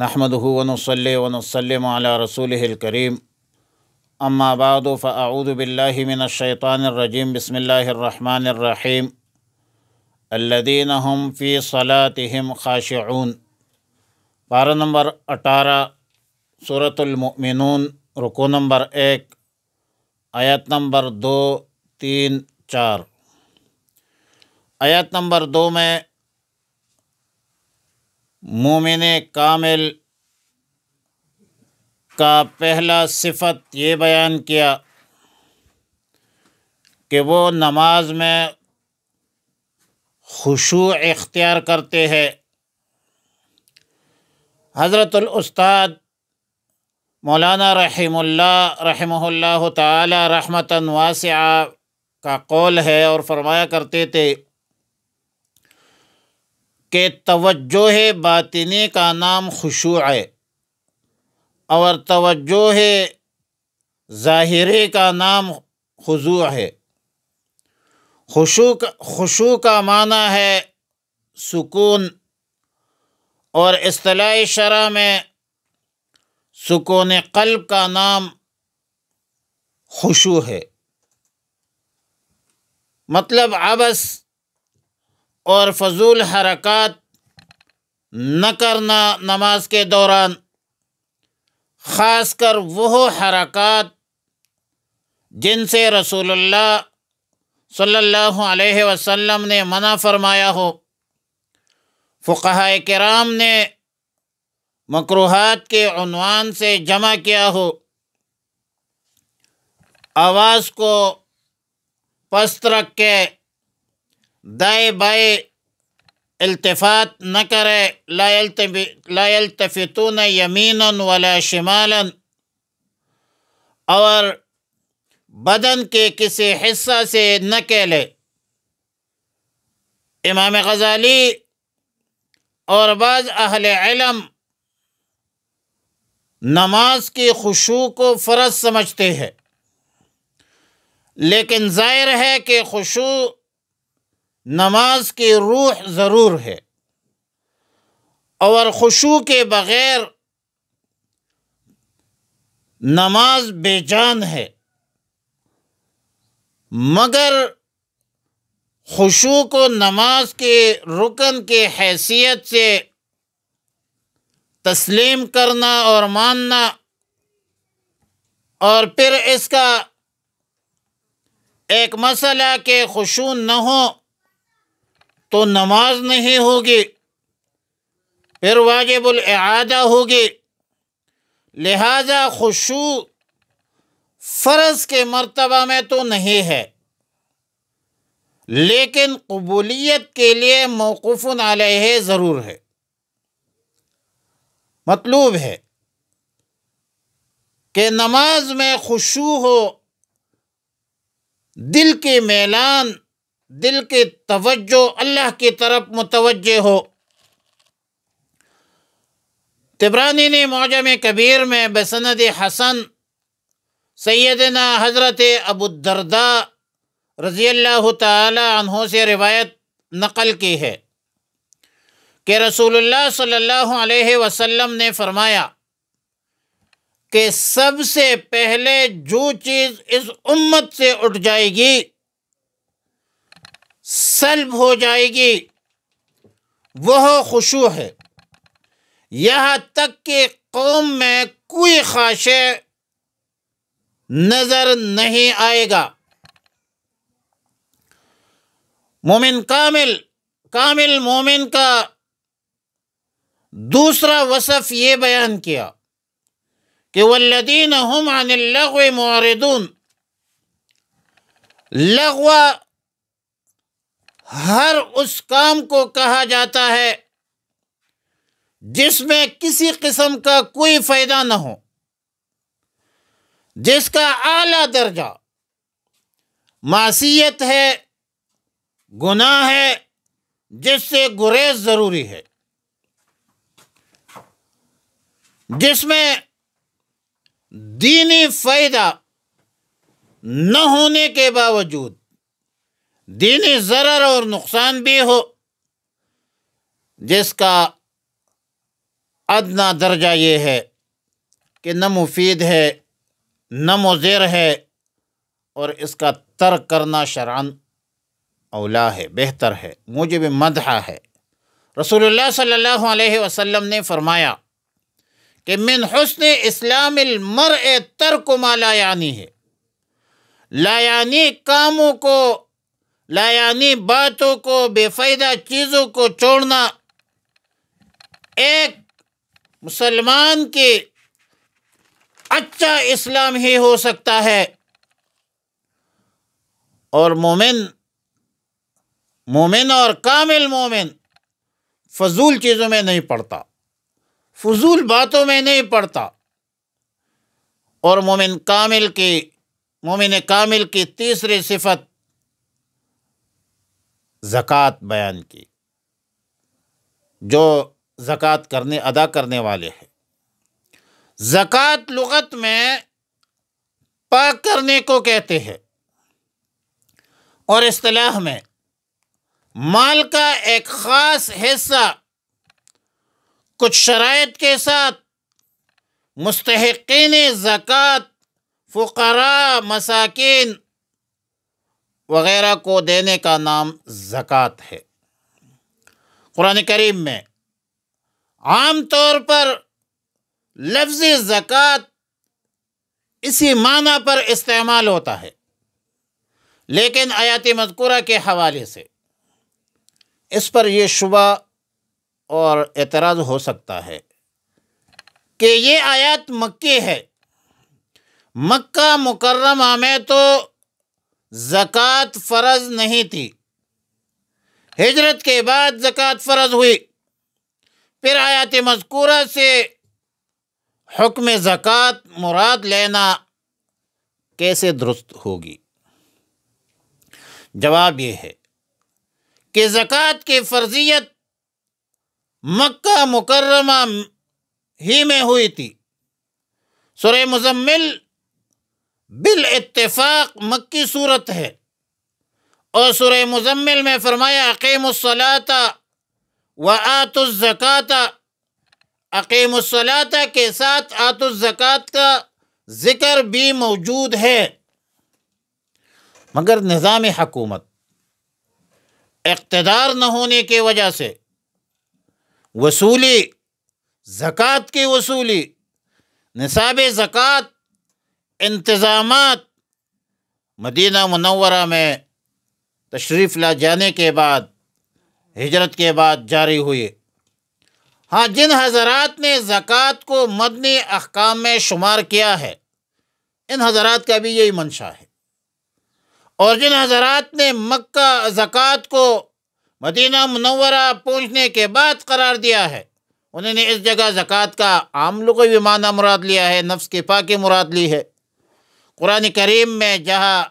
نحمد صلی رسول الکریم اما بعد فاعوذ باللہ من الشیطان الرجیم بسم اللہ الرحمن الرحیم الدین هم فی صلاتهم خاشعون پارہ نمبر اٹھارہ صورت المؤمنون رکو نمبر ایک آیت نمبر دو تین چار آیت نمبر دو میں مومن کامل کا پہلا صفت یہ بیان کیا کہ وہ نماز میں خوشو اختیار کرتے ہیں حضرت الاستاد مولانا رحم اللہ رحمہ اللہ تعالی رحمتاً واسعہ کا قول ہے اور فرمایا کرتے تھے کہ توجہ باطنی کا نام ہے اور توجہ ظاہری کا نام خضوع ہے خوشو کا خوشو کا معنی ہے سکون اور اصطلاح شرح میں سکون قلب کا نام خوشو ہے مطلب آبس اور فضول حرکات نہ کرنا نماز کے دوران خاص کر وہ حرکات جن سے رسول اللہ صلی اللہ علیہ وسلم نے منع فرمایا ہو فقہ کرام نے مقروحات کے عنوان سے جمع کیا ہو آواز کو پست رکھ کے دائیں التفات نہ کرے لا طبی لائل ولا شمال اور بدن کے کسی حصہ سے نہ کہلے امام غزالی اور بعض اہل علم نماز کی خوشو کو فرض سمجھتے ہیں لیکن ظاہر ہے کہ خوشو نماز کی روح ضرور ہے اور خوشو کے بغیر نماز بے جان ہے مگر خوشو کو نماز کے رکن کے حیثیت سے تسلیم کرنا اور ماننا اور پھر اس کا ایک مسئلہ کہ خوشو نہ ہوں تو نماز نہیں ہوگی پھر واجب العادہ ہوگی لہذا خوشو فرض کے مرتبہ میں تو نہیں ہے لیکن قبولیت کے لیے موقف علیہ ضرور ہے مطلوب ہے کہ نماز میں خوشو ہو دل کے میلان دل کی توجہ اللہ کی طرف متوجہ ہو تبرانی نے معجم کبیر میں بسند حسن سیدنا حضرت ابو الدرداء رضی اللہ تعالی عنہ سے روایت نقل کی ہے کہ رسول اللہ صلی اللہ علیہ وسلم نے فرمایا کہ سب سے پہلے جو چیز اس امت سے اٹھ جائے گی سلب ہو جائے گی وہ خوشو ہے یہاں تک کہ قوم میں کوئی خاشے نظر نہیں آئے گا مومن کامل کامل مومن کا دوسرا وصف یہ بیان کیا کہ لغو ہر اس کام کو کہا جاتا ہے جس میں کسی قسم کا کوئی فائدہ نہ ہو جس کا اعلیٰ درجہ معصیت ہے گناہ ہے جس سے گریز ضروری ہے جس میں دینی فائدہ نہ ہونے کے باوجود دینی ضرر اور نقصان بھی ہو جس کا ادنا درجہ یہ ہے کہ نہ مفید ہے نہ مضر ہے اور اس کا ترک کرنا شرعن اولا ہے بہتر ہے مجھے بھی مدح ہے رسول اللہ صلی اللہ علیہ وسلم نے فرمایا کہ من حسن اسلام المرء ترک مالا یعنی ہے لا یعنی کاموں کو لا یعنی باتوں کو بے فائدہ چیزوں کو چھوڑنا ایک مسلمان کی اچھا اسلام ہی ہو سکتا ہے اور مومن مومن اور کامل مومن فضول چیزوں میں نہیں پڑتا فضول باتوں میں نہیں پڑتا اور مومن کامل کی مومن کامل کی تیسری صفت زکوٰۃ بیان کی جو زکوٰۃ کرنے ادا کرنے والے ہیں زکوٰۃ لغت میں پاک کرنے کو کہتے ہیں اور اصطلاح میں مال کا ایک خاص حصہ کچھ شرائط کے ساتھ مستحقین زکوٰۃ فقراء مساکین وغیرہ کو دینے کا نام زکوٰۃ ہے قرآن کریم میں عام طور پر لفظ زکوٰۃ اسی معنی پر استعمال ہوتا ہے لیکن آیاتی مذکورہ کے حوالے سے اس پر یہ شبہ اور اعتراض ہو سکتا ہے کہ یہ آیات مکی ہے مکہ مکرمہ میں تو زکوٰۃ فرض نہیں تھی ہجرت کے بعد زکوٰۃ فرض ہوئی پھر آیات مذکورہ سے حکم زکوٰۃ مراد لینا کیسے درست ہوگی جواب یہ ہے کہ زکوٰۃ کی فرضیت مکہ مکرمہ ہی میں ہوئی تھی سورہ مزمل بال اتفاق مکی صورت ہے اور سورہ مزمل میں فرمایا عقیم الصلاۃ و آت الزکات عقیم الصلاۃ کے ساتھ آت الزکات کا ذکر بھی موجود ہے مگر نظام حکومت اقتدار نہ ہونے کی وجہ سے وصولی زکوٰۃ کی وصولی نصاب زکوٰۃ انتظامات مدینہ منورہ میں تشریف لا جانے کے بعد ہجرت کے بعد جاری ہوئے ہاں جن حضرات نے زکوٰۃ کو مدنی احکام میں شمار کیا ہے ان حضرات کا بھی یہی منشا ہے اور جن حضرات نے مکہ زکوٰۃ کو مدینہ منورہ پہنچنے کے بعد قرار دیا ہے انہوں نے اس جگہ زکوٰۃ کا عام لوگوں بھی معنی مراد لیا ہے نفس کے پا مراد لی ہے قرآن کریم میں جہاں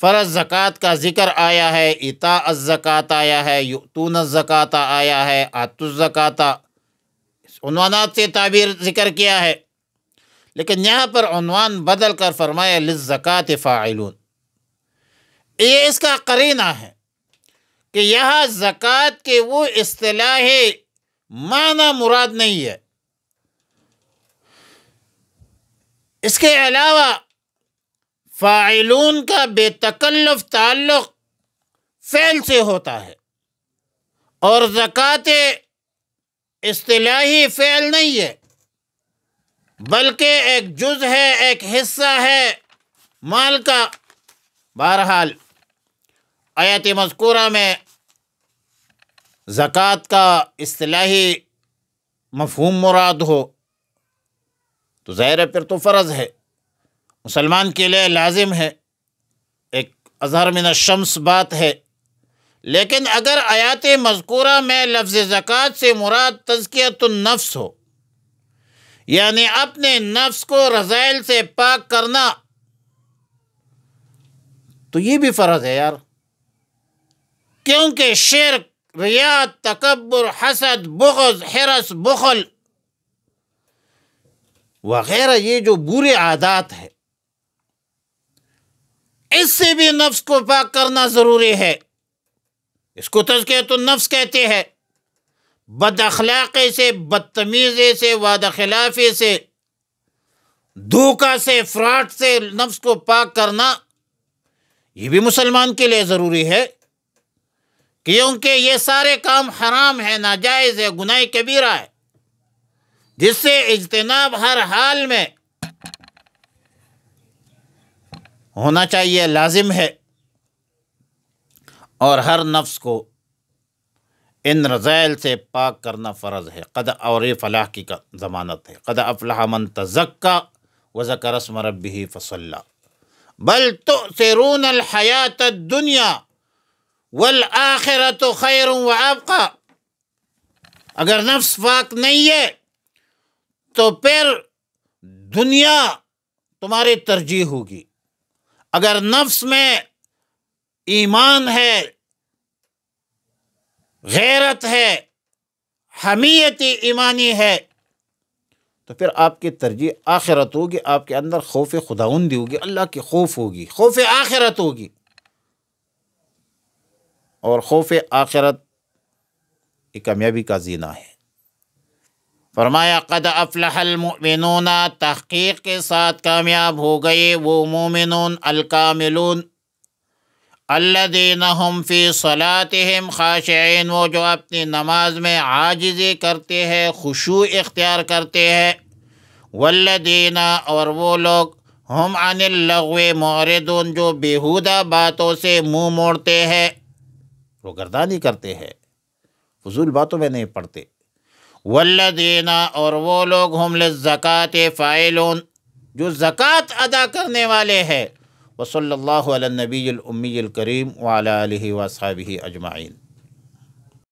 فرض زکوٰۃ کا ذکر آیا ہے اتا الزکات آیا ہے یتون الزکات آیا ہے آت الزکات عنوانات سے تعبیر ذکر کیا ہے لیکن یہاں پر عنوان بدل کر فرمایا لزکات فاعلون یہ اس کا قرینہ ہے کہ یہاں زکوٰۃ کے وہ اصطلاح معنی مراد نہیں ہے اس کے علاوہ فاعلون کا بے تکلف تعلق فعل سے ہوتا ہے اور زکوٰۃ اصطلاحی فعل نہیں ہے بلکہ ایک جز ہے ایک حصہ ہے مال کا بہرحال آیات مذکورہ میں زکوٰۃ کا اصطلاحی مفہوم مراد ہو تو ظاہر پر تو فرض ہے مسلمان کے لیے لازم ہے ایک اظہر من الشمس بات ہے لیکن اگر آیات مذکورہ میں لفظ زکوٰۃ سے مراد تزکیت النفس نفس ہو یعنی اپنے نفس کو رضائل سے پاک کرنا تو یہ بھی فرض ہے یار کیونکہ شرک ریات تکبر حسد بغض حرس بخل وغیرہ یہ جو برے عادات ہے اس سے بھی نفس کو پاک کرنا ضروری ہے اس کو تذکیہ تو نفس کہتے ہیں بد اخلاقی سے بدتمیزے سے وعدہ خلافی سے دھوکہ سے فراڈ سے نفس کو پاک کرنا یہ بھی مسلمان کے لیے ضروری ہے کیونکہ یہ سارے کام حرام ہے ناجائز ہے گناہ کبیرہ ہے جس سے اجتناب ہر حال میں ہونا چاہیے لازم ہے اور ہر نفس کو ان رضیل سے پاک کرنا فرض ہے قد اور فلاح کی ضمانت ہے قد افلاح من تزکا و ذکر رسم ربی فصل بل تو سیرون الحیات دنیا ول خیر و وہ اگر نفس پاک نہیں ہے تو پھر دنیا تمہاری ترجیح ہوگی اگر نفس میں ایمان ہے غیرت ہے حمیت ایمانی ہے تو پھر آپ کی ترجیح آخرت ہوگی آپ کے اندر خوف خداوندی ہوگی اللہ کی خوف ہوگی خوف آخرت ہوگی اور خوف آخرت ایک کامیابی کا زینہ ہے فرمایا قد افلح المؤمنون تحقیق کے ساتھ کامیاب ہو گئے وہ مومنون الکاملون اللہ ہم فی صلاتہم خاشعین وہ جو اپنی نماز میں عاجزی کرتے ہیں خشوع اختیار کرتے ہیں والذین اور وہ لوگ ہم عن اللغو معردون جو بیہودہ باتوں سے منہ موڑتے ہیں وہ گردانی کرتے ہیں فضول باتوں میں نہیں پڑھتے ولدینہ اور وہ لوگ ہم زکوٰۃ فائلون جو زکوٰۃ ادا کرنے والے ہیں وصلی صلی اللہ علیہ نبی العمی الکریم وصحابہ اجمعین